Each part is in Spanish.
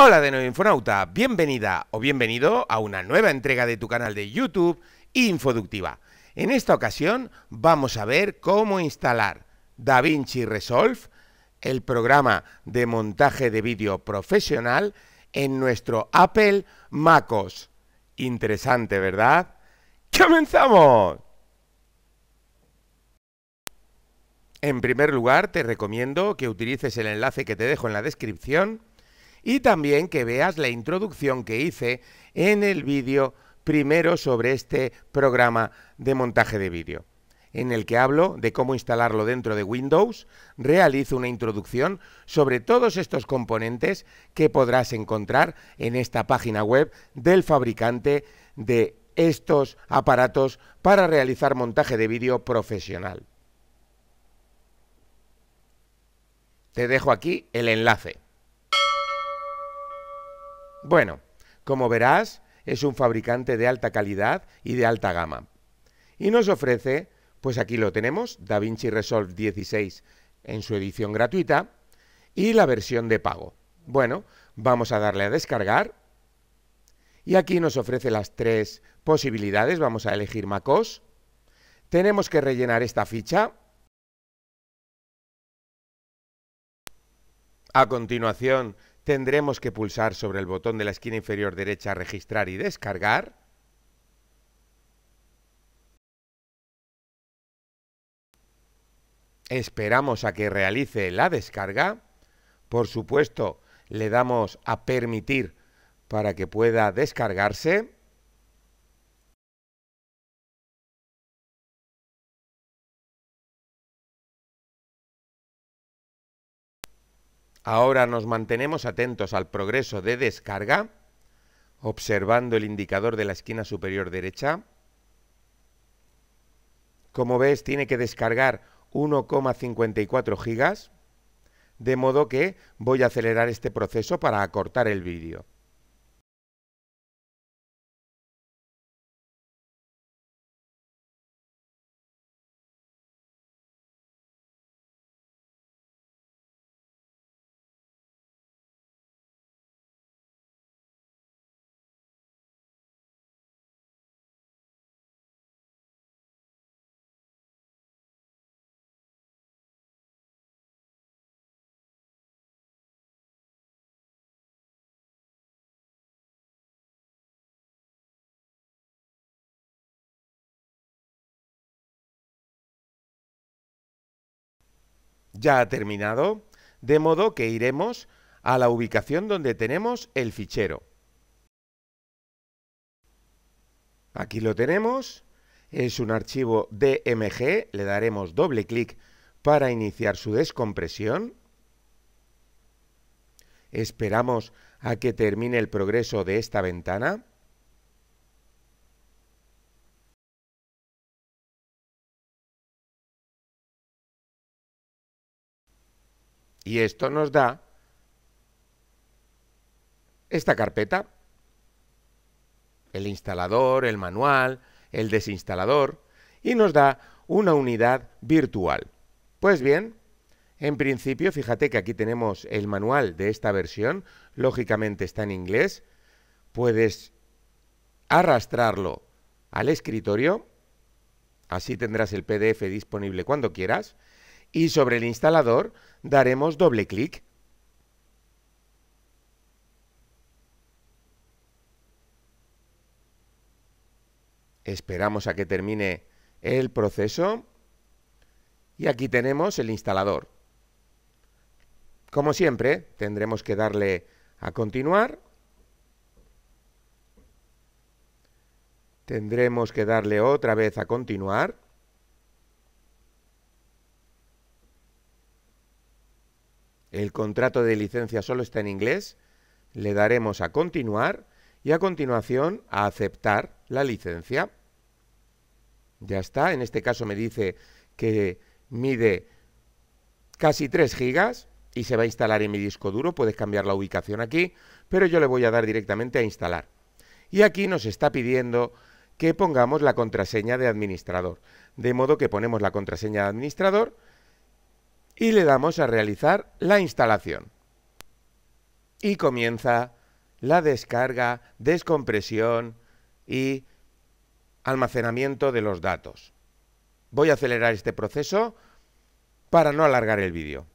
Hola de nuevo Infonauta, bienvenida o bienvenido a una nueva entrega de tu canal de YouTube Infoductiva. En esta ocasión vamos a ver cómo instalar DaVinci Resolve, el programa de montaje de vídeo profesional, en nuestro Apple MacOS. Interesante, ¿verdad? ¡Comenzamos! En primer lugar, te recomiendo que utilices el enlace que te dejo en la descripción y también que veas la introducción que hice en el vídeo primero sobre este programa de montaje de vídeo, en el que hablo de cómo instalarlo dentro de Windows, realizo una introducción sobre todos estos componentes que podrás encontrar en esta página web del fabricante de estos aparatos para realizar montaje de vídeo profesional. Te dejo aquí el enlace. Bueno, como verás, es un fabricante de alta calidad y de alta gama. Y nos ofrece, pues aquí lo tenemos, DaVinci Resolve 16 en su edición gratuita y la versión de pago. Bueno, vamos a darle a descargar y aquí nos ofrece las tres posibilidades. Vamos a elegir MacOS. Tenemos que rellenar esta ficha. A continuación tendremos que pulsar sobre el botón de la esquina inferior derecha Registrar y descargar. Esperamos a que realice la descarga. Por supuesto, le damos a Permitir para que pueda descargarse. Ahora nos mantenemos atentos al progreso de descarga, observando el indicador de la esquina superior derecha. Como ves, tiene que descargar 1,54 gigas, de modo que voy a acelerar este proceso para acortar el vídeo. ya ha terminado, de modo que iremos a la ubicación donde tenemos el fichero. Aquí lo tenemos, es un archivo DMG, le daremos doble clic para iniciar su descompresión. Esperamos a que termine el progreso de esta ventana. Y esto nos da esta carpeta. El instalador, el manual, el desinstalador. Y nos da una unidad virtual. Pues bien, en principio, fíjate que aquí tenemos el manual de esta versión. Lógicamente está en inglés. Puedes arrastrarlo al escritorio. Así tendrás el PDF disponible cuando quieras y sobre el instalador daremos doble clic. Esperamos a que termine el proceso y aquí tenemos el instalador. Como siempre, tendremos que darle a continuar. Tendremos que darle otra vez a continuar. El contrato de licencia solo está en inglés. Le daremos a continuar y a continuación a aceptar la licencia. Ya está, en este caso me dice que mide casi 3 gigas y se va a instalar en mi disco duro, puedes cambiar la ubicación aquí, pero yo le voy a dar directamente a instalar. Y aquí nos está pidiendo que pongamos la contraseña de administrador, de modo que ponemos la contraseña de administrador y le damos a realizar la instalación. Y comienza la descarga, descompresión y almacenamiento de los datos. Voy a acelerar este proceso para no alargar el vídeo.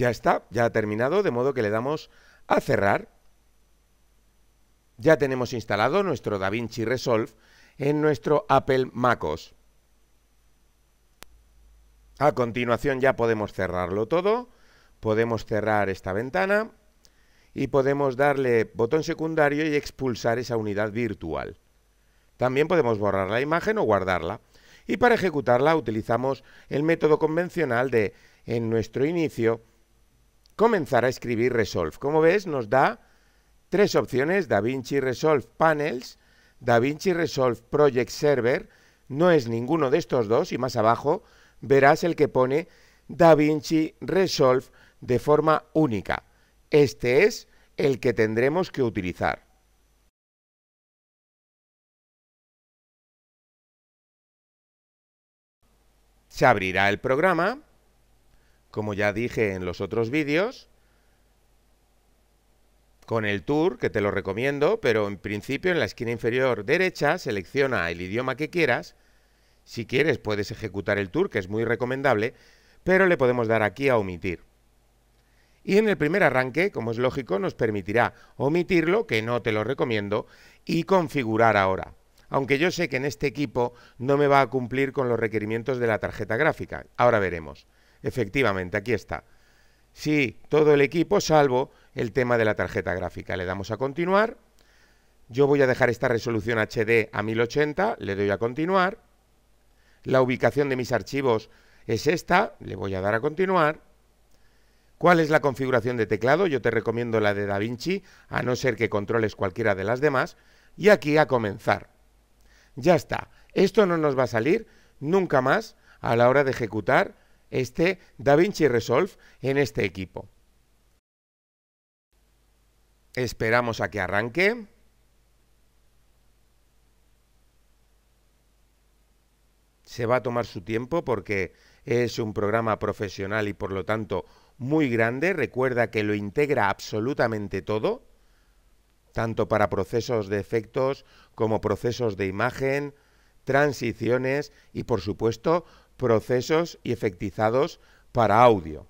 Ya está, ya ha terminado, de modo que le damos a cerrar. Ya tenemos instalado nuestro DaVinci Resolve en nuestro Apple MacOS. A continuación ya podemos cerrarlo todo, podemos cerrar esta ventana y podemos darle botón secundario y expulsar esa unidad virtual. También podemos borrar la imagen o guardarla. Y para ejecutarla utilizamos el método convencional de en nuestro inicio comenzar a escribir Resolve. Como ves, nos da tres opciones, DaVinci Resolve Panels, DaVinci Resolve Project Server, no es ninguno de estos dos y más abajo verás el que pone DaVinci Resolve de forma única. Este es el que tendremos que utilizar. Se abrirá el programa como ya dije en los otros vídeos, con el tour, que te lo recomiendo, pero en principio en la esquina inferior derecha selecciona el idioma que quieras. Si quieres puedes ejecutar el tour, que es muy recomendable, pero le podemos dar aquí a omitir. Y en el primer arranque, como es lógico, nos permitirá omitirlo, que no te lo recomiendo, y configurar ahora. Aunque yo sé que en este equipo no me va a cumplir con los requerimientos de la tarjeta gráfica. Ahora veremos. Efectivamente, aquí está. Sí, todo el equipo, salvo el tema de la tarjeta gráfica. Le damos a continuar. Yo voy a dejar esta resolución HD a 1080, le doy a continuar. La ubicación de mis archivos es esta, le voy a dar a continuar. ¿Cuál es la configuración de teclado? Yo te recomiendo la de DaVinci, a no ser que controles cualquiera de las demás. Y aquí a comenzar. Ya está. Esto no nos va a salir nunca más a la hora de ejecutar este DaVinci Resolve en este equipo. Esperamos a que arranque. Se va a tomar su tiempo porque es un programa profesional y por lo tanto muy grande. Recuerda que lo integra absolutamente todo, tanto para procesos de efectos como procesos de imagen, transiciones y por supuesto procesos y efectizados para audio.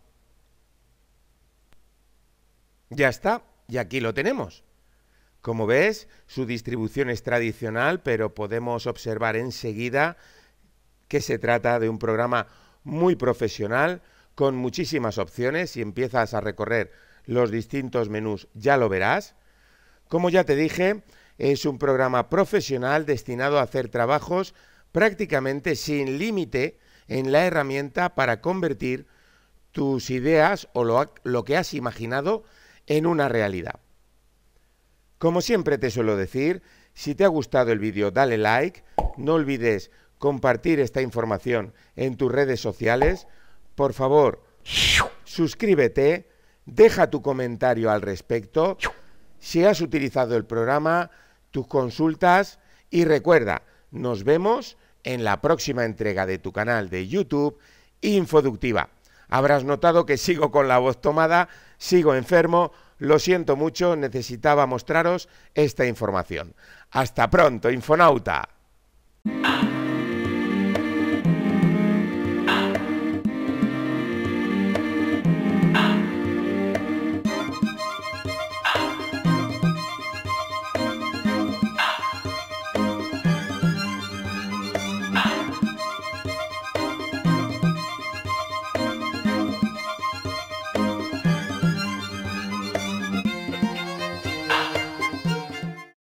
Ya está, y aquí lo tenemos. Como ves, su distribución es tradicional, pero podemos observar enseguida que se trata de un programa muy profesional, con muchísimas opciones. Si empiezas a recorrer los distintos menús, ya lo verás. Como ya te dije, es un programa profesional destinado a hacer trabajos prácticamente sin límite en la herramienta para convertir tus ideas o lo, que has imaginado en una realidad. Como siempre te suelo decir, si te ha gustado el vídeo dale like, no olvides compartir esta información en tus redes sociales, por favor suscríbete, deja tu comentario al respecto, si has utilizado el programa, tus consultas y recuerda, nos vemos en la próxima entrega de tu canal de YouTube Infoductiva. Habrás notado que sigo con la voz tomada, sigo enfermo, lo siento mucho, necesitaba mostraros esta información. Hasta pronto, infonauta.